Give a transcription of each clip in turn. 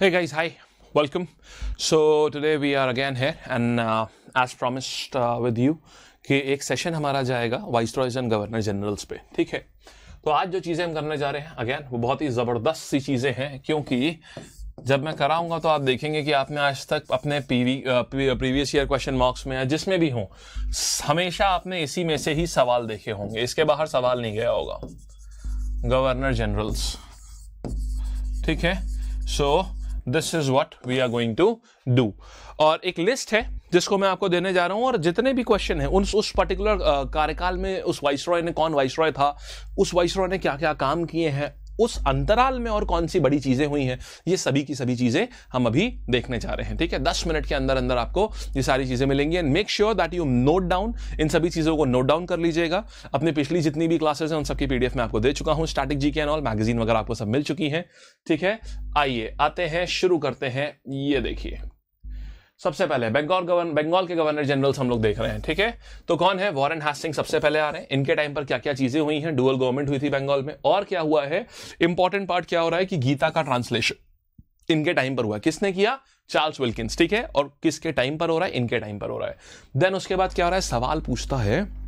hey guys hi welcome so today we are again here and uh, as promised uh, with you कि एक session हमारा जाएगा vice रॉयज and governor generals पे ठीक है तो आज जो चीज़ें हम करने जा रहे हैं अगेन वो बहुत ही ज़बरदस्त सी चीज़ें हैं क्योंकि जब मैं कराऊंगा तो आप देखेंगे कि आपने आज तक अपने PV previous year question marks में या जिसमें भी हों हमेशा आपने इसी में से ही सवाल देखे होंगे इसके बाहर सवाल नहीं गया होगा गवर्नर जनरल्स ठीक है so so, this is what we are going to do और एक लिस्ट है जिसको मैं आपको देने जा रहा हूं और जितने भी क्वेश्चन हैं उन उस पर्टिकुलर कार्यकाल में उस वाइस रॉय ने कौन वाइस रॉय था उस वाइस रॉय ने क्या क्या काम किए हैं उस अंतराल में और कौन सी बड़ी चीज़ें हुई हैं ये सभी की सभी चीज़ें हम अभी देखने जा रहे हैं ठीक है दस मिनट के अंदर अंदर आपको ये सारी चीज़ें मिलेंगी and make sure that you note down इन सभी चीज़ों को नोट डाउन कर लीजिएगा अपनी पिछली जितनी भी क्लासेस हैं उन सबकी पी मैं आपको दे चुका हूँ स्टैटिक जी के एंड ऑल मैगजीन वगैरह आपको सब मिल चुकी है ठीक है आइए आते हैं शुरू करते हैं ये देखिए सबसे पहले बंगाल गवर्न बंगाल के गवर्नर जनरल्स हम लोग देख रहे हैं ठीक है तो कौन है वॉरेन हास्टिंग सबसे पहले आ रहे हैं इनके टाइम पर क्या क्या चीजें हुई हैं डुअल गवर्नमेंट हुई थी बंगाल में और क्या हुआ है इंपॉर्टेंट पार्ट क्या हो रहा है कि गीता का ट्रांसलेशन इनके टाइम पर हुआ किसने किया चार्ल्स विल्किंस ठीक है और किसके टाइम पर हो रहा है इनके टाइम पर हो रहा है देन उसके बाद क्या हो रहा है सवाल पूछता है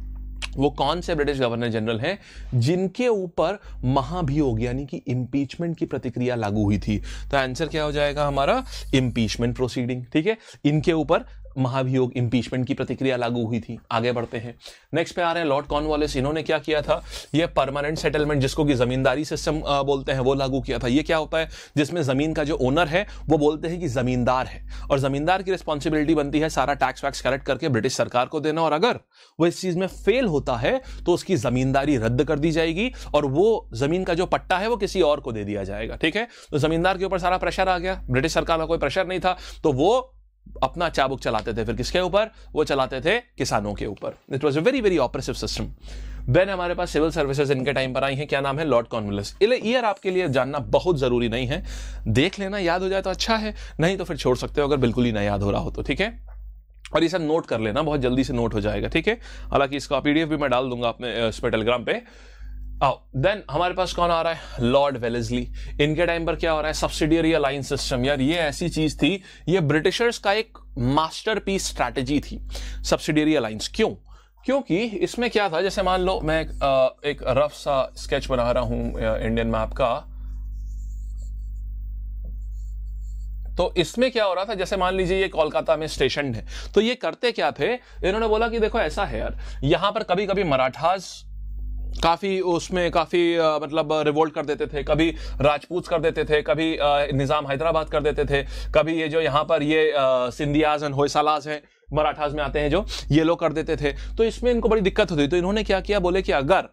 वो कौन से ब्रिटिश गवर्नर जनरल हैं जिनके ऊपर महाभियोग यानी कि इम्पीचमेंट की प्रतिक्रिया लागू हुई थी तो आंसर क्या हो जाएगा हमारा इम्पीचमेंट प्रोसीडिंग ठीक है इनके ऊपर महाभियोग इम्पीचमेंट की प्रतिक्रिया लागू हुई थी आगे बढ़ते हैं नेक्स्ट पे आ रहे हैं लॉर्ड कॉर्नवालिस इन्होंने क्या किया था ये परमानेंट सेटलमेंट जिसको कि जमींदारी सिस्टम बोलते हैं वो लागू किया था ये क्या होता है जिसमें जमीन का जो ओनर है वो बोलते हैं कि जमींदार है और जमींदार की रिस्पॉन्सिबिलिटी बनती है सारा टैक्स वैक्स कलेक्ट करके ब्रिटिश सरकार को देना और अगर वो इस चीज में फेल होता है तो उसकी जमींदारी रद्द कर दी जाएगी और वो जमीन का जो पट्टा है वो किसी और को दे दिया जाएगा ठीक है तो जमींदार के ऊपर सारा प्रेशर आ गया ब्रिटिश सरकार का कोई प्रेशर नहीं था तो वो अपना चाबुक चलाते थे फिर किसके ऊपर वो चलाते थे किसानों के ऊपर it was a very very oppressive system then हमारे पास सिविल सर्विसेज इनके टाइम पर आई हैं क्या नाम है लॉर्ड कॉर्नविलिस ईयर आपके लिए जानना बहुत ज़रूरी नहीं है देख लेना याद हो जाए तो अच्छा है नहीं तो फिर छोड़ सकते हो अगर बिल्कुल ही ना याद हो रहा हो तो ठीक है और ये सब नोट कर लेना बहुत जल्दी से नोट हो जाएगा ठीक है हालांकि इसका पीडीएफ भी मैं डाल दूंगा अपने इस पर टेलीग्राम पर देन oh, हमारे पास कौन आ रहा है लॉर्ड वेलेजली इनके टाइम पर क्या हो रहा है सब्सिडियरी अलाइंस सिस्टम यार ये ऐसी चीज थी ये ब्रिटिशर्स का एक मास्टर पीस स्ट्रैटेजी थी सब्सिडियरी अलाइंस क्यों क्योंकि इसमें क्या था जैसे मान लो मैं एक, आ, एक रफ सा स्केच बना रहा हूं इंडियन मैप का तो इसमें क्या हो रहा था जैसे मान लीजिए ये कोलकाता में स्टेशन है तो ये करते क्या थे इन्होंने बोला कि देखो ऐसा है यार यहां पर कभी कभी मराठास काफ़ी उसमें काफ़ी मतलब रिवोल्ट कर देते थे कभी राजपूत कर देते थे कभी निज़ाम हैदराबाद कर देते थे कभी ये जो यहाँ पर ये सिंधियाज एंड होयसालाज हैं मराठाज में आते हैं जो ये लोग कर देते थे तो इसमें इनको बड़ी दिक्कत होती तो इन्होंने क्या किया बोले कि अगर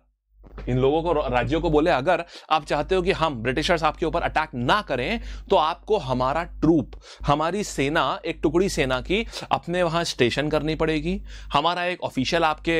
इन लोगों को राज्यों को बोले अगर आप चाहते हो कि हम ब्रिटिशर्स आपके ऊपर अटैक ना करें तो आपको हमारा ट्रूप हमारी सेना एक टुकड़ी सेना की अपने वहां स्टेशन करनी पड़ेगी हमारा एक ऑफिशियल आपके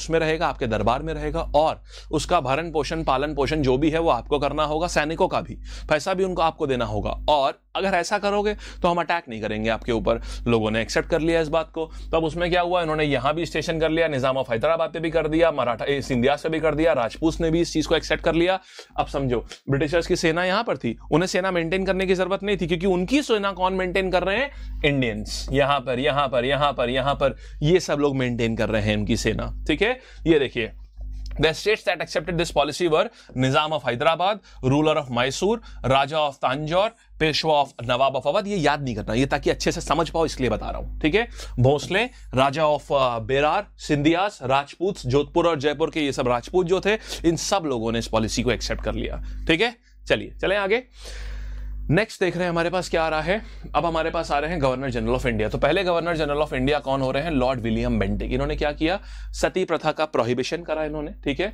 उसमें रहेगा आपके दरबार में रहेगा और उसका भरण पोषण पालन पोषण जो भी है वो आपको करना होगा सैनिकों का भी पैसा भी उनको आपको देना होगा और अगर ऐसा करोगे तो हम अटैक नहीं करेंगे आपके ऊपर लोगों ने एक्सेप्ट कर लिया इस बात को तो अब उसमें क्या हुआ इन्होंने यहाँ भी स्टेशन कर लिया निज़ाम ऑफ हैदराबाद पे भी कर दिया मराठा सिंधिया से भी कर दिया राजपूत ने भी इस चीज़ को एक्सेप्ट कर लिया अब समझो ब्रिटिशर्स की सेना यहां पर थी उन्हें सेना मेंटेन करने की जरूरत नहीं थी क्योंकि उनकी सेना कौन मेंटेन कर रहे हैं इंडियंस यहां पर यहां पर यहां पर यहां पर ये सब लोग मेंटेन कर रहे हैं उनकी सेना ठीक है ये देखिए the states that accepted this policy were Nizam of Hyderabad ruler of Mysore raja of Tanjore Peshwa of Nawab of Awadh ये याद नहीं करना ये ताकि अच्छे से समझ पाओ इसलिए बता रहा हूं ठीक है भोसले राजा ऑफ बेरार सिंधियास राजपूत जोधपुर और जयपुर के ये सब राजपूत जो थे इन सब लोगों ने इस पॉलिसी को एक्सेप्ट कर लिया ठीक है चलिए चले आगे नेक्स्ट देख रहे हैं हमारे पास क्या आ रहा है अब हमारे पास आ रहे हैं गवर्नर जनरल ऑफ इंडिया तो पहले गवर्नर जनरल ऑफ इंडिया कौन हो रहे हैं लॉर्ड विलियम बेंटिक इन्होंने क्या किया सती प्रथा का प्रोहिबिशन करा इन्होंने ठीक है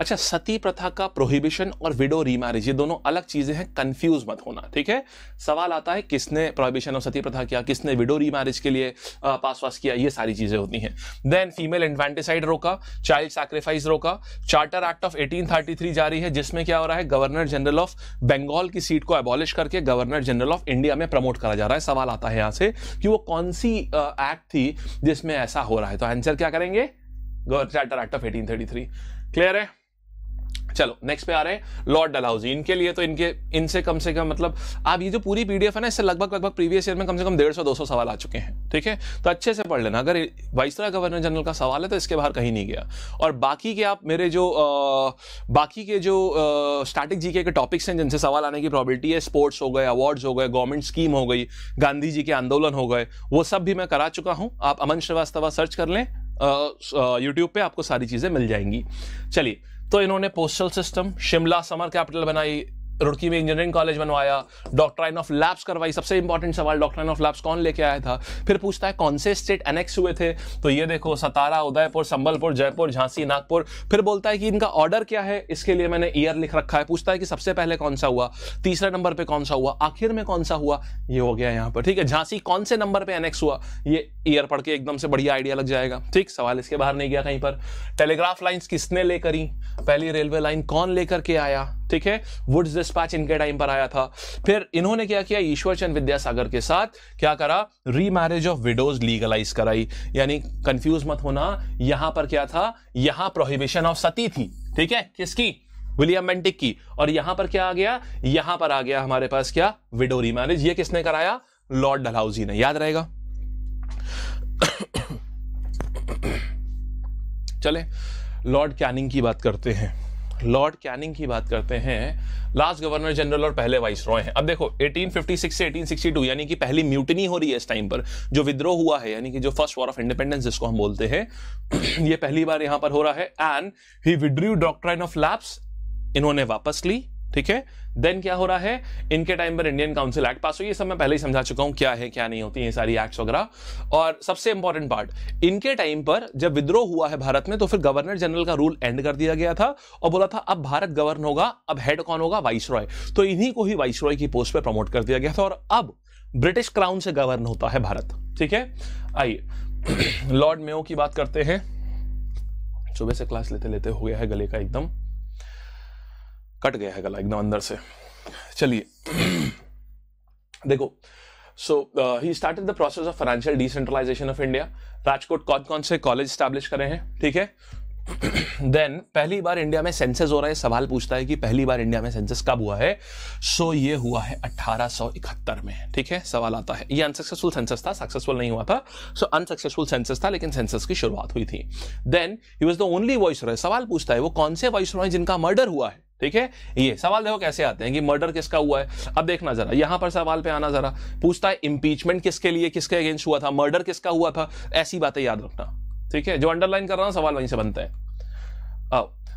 अच्छा सती प्रथा का प्रोहिबिशन और विडो रीमैरिज ये दोनों अलग चीजें हैं कंफ्यूज मत होना ठीक है सवाल आता है किसने प्रोहिबिशन और सती प्रथा किया किसने विडो रीमैरिज के लिए पास वास किया ये सारी चीजें होती हैं देन फीमेल इन्फेंटिसाइड रोका चाइल्ड सैक्रिफाइस रोका चार्टर एक्ट ऑफ एटीन जारी है जिसमें क्या हो रहा है गवर्नर जनरल ऑफ बंगाल की सीट को एबॉलिश करके के गवर्नर जनरल ऑफ इंडिया में प्रमोट करा जा रहा है सवाल आता है यहां से कि वो कौन सी एक्ट थी जिसमें ऐसा हो रहा है तो आंसर क्या करेंगे charter act of eighteen clear है चलो नेक्स्ट पे आ रहे हैं लॉर्ड डलाउजी इनके लिए तो इनके इनसे कम से कम मतलब आप ये जो पूरी पीडीएफ है ना इससे लगभग लगभग प्रीवियस ईयर में कम से कम डेढ़ सौ दो सौ सवाल आ चुके हैं ठीक है तो अच्छे से पढ़ लेना अगर वाइसरा गवर्नर जनरल का सवाल है तो इसके बाहर कहीं नहीं गया और बाकी के आप मेरे जो आ, बाकी के जो स्टैटिक जी के टॉपिक्स हैं जिनसे सवाल आने की प्रॉबिलिटी है स्पोर्ट्स हो गए अवार्ड्स हो गए गवर्नमेंट स्कीम हो गई गांधी जी के आंदोलन हो गए वो सब भी मैं करा चुका हूँ आप अमन श्रीवास्तवा सर्च कर लें यूट्यूब पे आपको सारी चीज़ें मिल जाएंगी चलिए तो इन्होंने postal system Shimla summer capital बनाई रुड़की में इंजीनियरिंग कॉलेज बनवाया डॉक्ट्राइन ऑफ लैब्स करवाई सबसे इंपॉर्टेंट सवाल डॉक्ट्राइन ऑफ लैब्स कौन लेके आया था फिर पूछता है कौन से स्टेट एनेक्स हुए थे तो ये देखो सतारा उदयपुर संबलपुर जयपुर झांसी नागपुर फिर बोलता है कि इनका ऑर्डर क्या है इसके लिए मैंने ईयर लिख रखा है पूछता है कि सबसे पहले कौन सा हुआ तीसरे नंबर पर कौन सा हुआ आखिर में कौन सा हुआ ये हो गया यहाँ पर ठीक है झांसी कौन से नंबर पर एनेक्स हुआ ये ईयर पढ़ के एकदम से बढ़िया आइडिया लग जाएगा ठीक सवाल इसके बाहर नहीं गया कहीं पर टेलीग्राफ लाइन्स किसने ले करी पहली रेलवे लाइन कौन लेकर के आया ठीक है वुड्स डिस्पैच इनके टाइम पर आया था फिर इन्होंने क्या किया ईश्वर चंद विद्यासागर के साथ क्या करा री मैरिज ऑफ विडोज लीगलाइज कराई यानी कंफ्यूज मत होना यहां पर क्या था यहां प्रोहिबिशन ऑफ सती थी ठीक है किसकी विलियम मेंटिक की और यहां पर क्या आ गया यहां पर आ गया हमारे पास क्या विडो री मैरिज ये किसने कराया लॉर्ड डलहाउजी ने याद रहेगा चले लॉर्ड कैनिंग की बात करते हैं लॉर्ड कैनिंग की बात करते हैं लास्ट गवर्नर जनरल और पहले वाइस रॉय हैं अब देखो 1856 से 1862 यानी कि पहली म्यूटनी हो रही है इस टाइम पर जो विद्रोह हुआ है यानी कि जो फर्स्ट वॉर ऑफ इंडिपेंडेंस जिसको हम बोलते हैं ये पहली बार यहां पर हो रहा है and he withdrew doctrine of इन्होंने वापस ली ठीक है देन क्या हो रहा है इनके टाइम पर इंडियन काउंसिल एक्ट पास हुई ये सब मैं पहले ही समझा चुका हूं क्या है क्या नहीं होती ये सारी एक्ट्स वगैरह और सबसे इंपॉर्टेंट पार्ट इनके टाइम पर जब विद्रोह हुआ है भारत में तो फिर गवर्नर जनरल का रूल एंड कर दिया गया था और बोला था अब भारत गवर्न होगा अब हेड कौन होगा वाइस रॉय तो इन्हीं को ही वाइस रॉय की पोस्ट पर प्रमोट कर दिया गया था और अब ब्रिटिश क्राउन से गवर्न होता है भारत ठीक है आइए लॉर्ड मेयो की बात करते हैं सुबह से क्लास लेते लेते हो गया है गले का एकदम कट गया है गला एकदम अंदर से चलिए देखो so he started the process of financial decentralisation of India Rajkot कौन कौन से कॉलेज स्टैब्लिश करे हैं ठीक है देन पहली बार इंडिया में सेंसेस हो रहा है सवाल पूछता है कि पहली बार इंडिया में सेंसस कब हुआ है सो so, ये हुआ है 1871 में ठीक है सवाल आता है ये अनसक्सेसफुल सेंसस था सक्सेसफुल नहीं हुआ था सो अनसक्सेसफुल सेंसस था लेकिन सेंसस की शुरुआत हुई थी then he was the only viceroy सवाल पूछता है वो कौन से वॉइस रॉय जिनका मर्डर हुआ है ठीक है ये सवाल देखो कैसे आते हैं कि मर्डर किसका हुआ है अब देखना जरा यहां पर सवाल पे आना जरा पूछता है इम्पीचमेंट किसके लिए किसके अगेंस्ट हुआ था मर्डर किसका हुआ था ऐसी बातें याद रखना ठीक है जो अंडरलाइन कर रहा हूं सवाल वहीं से बनते हैं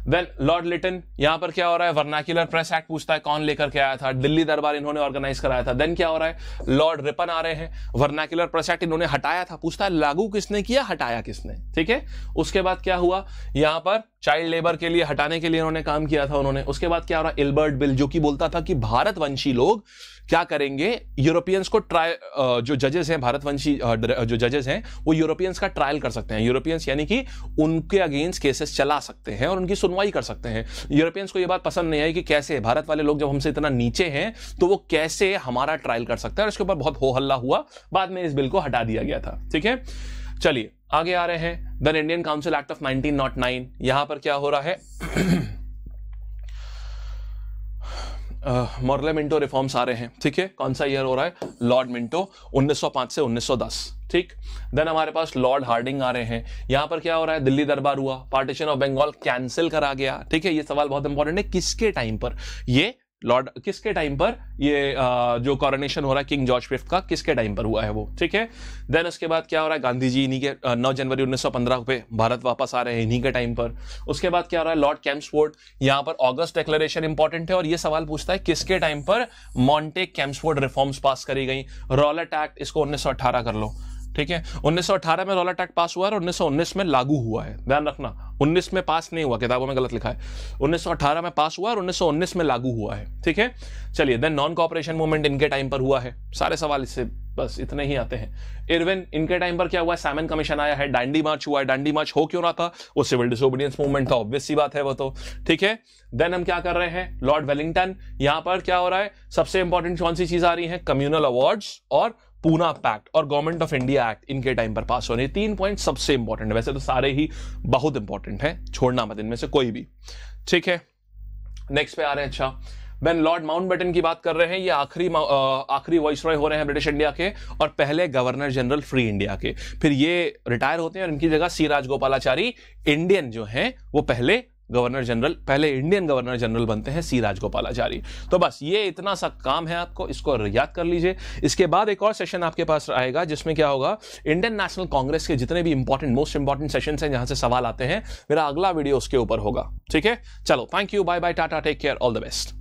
देन लॉर्ड लिटन यहां पर क्या हो रहा है वर्नाक्यूलर प्रेस एक्ट पूछता है कौन लेकर के आया था दिल्ली दरबार इन्होंने ऑर्गेनाइज कराया था देन क्या हो रहा है लॉर्ड रिपन आ रहे हैं वर्नाक्यूलर प्रेस एक्ट इन्होंने हटाया था पूछता है लागू किसने किया हटाया किसने ठीक है उसके बाद क्या हुआ यहां पर चाइल्ड लेबर के लिए हटाने के लिए उन्होंने काम किया था उन्होंने उसके बाद क्या हो रहा एल्बर्ट बिल जो कि बोलता था कि भारतवंशी लोग क्या करेंगे यूरोपियंस को ट्रायल जो जजेस हैं भारतवंशी जो जजेस हैं वो यूरोपियंस का ट्रायल कर सकते हैं यूरोपियंस यानी कि उनके अगेंस्ट केसेस चला सकते हैं और उनकी सुनवाई कर सकते हैं यूरोपियंस को ये बात पसंद नहीं आई कि कैसे भारत वाले लोग जब हमसे इतना नीचे हैं तो वो कैसे हमारा ट्रायल कर सकते हैं और इसके ऊपर बहुत हो हल्ला हुआ बाद में इस बिल को हटा दिया गया था ठीक है चलिए आगे आ रहे हैं the Indian council act of 1909 यहां पर क्या हो रहा है मॉर्ले मिंटो रिफॉर्म्स आ रहे हैं ठीक है कौन सा ईयर हो रहा है लॉर्ड मिंटो 1905 से 1910 ठीक देन हमारे पास लॉर्ड हार्डिंग आ रहे हैं यहां पर क्या हो रहा है दिल्ली दरबार हुआ पार्टीशन ऑफ बंगाल कैंसिल करा गया ठीक है ये सवाल बहुत इंपॉर्टेंट है किसके टाइम पर ये लॉर्ड किसके टाइम पर ये आ, जो कॉरोनेशन हो रहा है किंग जॉर्ज फिफ्थ का किसके टाइम पर हुआ है वो ठीक है देन उसके बाद क्या हो रहा है गांधी जी इन्हीं के नौ जनवरी 1915 पे भारत वापस आ रहे हैं इन्हीं के टाइम पर उसके बाद क्या हो रहा है लॉर्ड कैम्सफोर्ड यहाँ पर ऑगस्ट डिक्लेरेशन इंपॉर्टेंट है और ये सवाल पूछता है किसके टाइम पर मॉन्टे कैम्सफोर्ड रिफॉर्म्स पास करी गई रॉलट एक्ट इसको उन्नीस कर लो ठीक है 1918 में रॉलर एक्ट पास हुआ है और 1919 में लागू हुआ है ध्यान रखना 19 में पास नहीं हुआ किताबों में गलत लिखा है 1918 में पास हुआ और 1919 में लागू हुआ है ठीक है चलिए देन नॉन कॉपरेशन मूवमेंट इनके टाइम पर हुआ है सारे सवाल इससे बस इतने ही आते हैं इरविन इनके टाइम पर क्या हुआ है सैमन कमीशन आया है डांडी मार्च हुआ है डांडी मार्च हो क्यों रहा था वो सिविल डिसोबीडियंस मूवमेंट था ऑब्वियस सी बात है वो तो ठीक है देन हम क्या कर रहे हैं लॉर्ड वेलिंगटन यहां पर क्या हो रहा है सबसे इंपॉर्टेंट कौन सी चीज आ रही है कम्युनल अवार्ड्स और पूना पैक्ट और गवर्नमेंट ऑफ इंडिया एक्ट इनके टाइम पर पास होने तीन पॉइंट सबसे इंपॉर्टेंट है वैसे तो सारे ही बहुत इंपॉर्टेंट है छोड़ना मत इनमें से कोई भी ठीक है नेक्स्ट पे आ रहे हैं अच्छा वेन लॉर्ड बेटन की बात कर रहे हैं ये आखिरी आखिरी वॉइस रॉय हो रहे हैं ब्रिटिश इंडिया के और पहले गवर्नर जनरल फ्री इंडिया के फिर ये रिटायर होते हैं और इनकी जगह सी राजगोपालाचारी इंडियन जो हैं वो पहले गवर्नर जनरल पहले इंडियन गवर्नर जनरल बनते हैं सी राजगोपालाचारी तो बस ये इतना सा काम है आपको इसको याद कर लीजिए इसके बाद एक और सेशन आपके पास आएगा जिसमें क्या होगा इंडियन नेशनल कांग्रेस के जितने भी इंपॉर्टेंट मोस्ट इंपॉर्टेंट सेशन हैं जहां से सवाल आते हैं मेरा अगला वीडियो उसके ऊपर होगा ठीक है चलो thank you bye bye tata take care all the best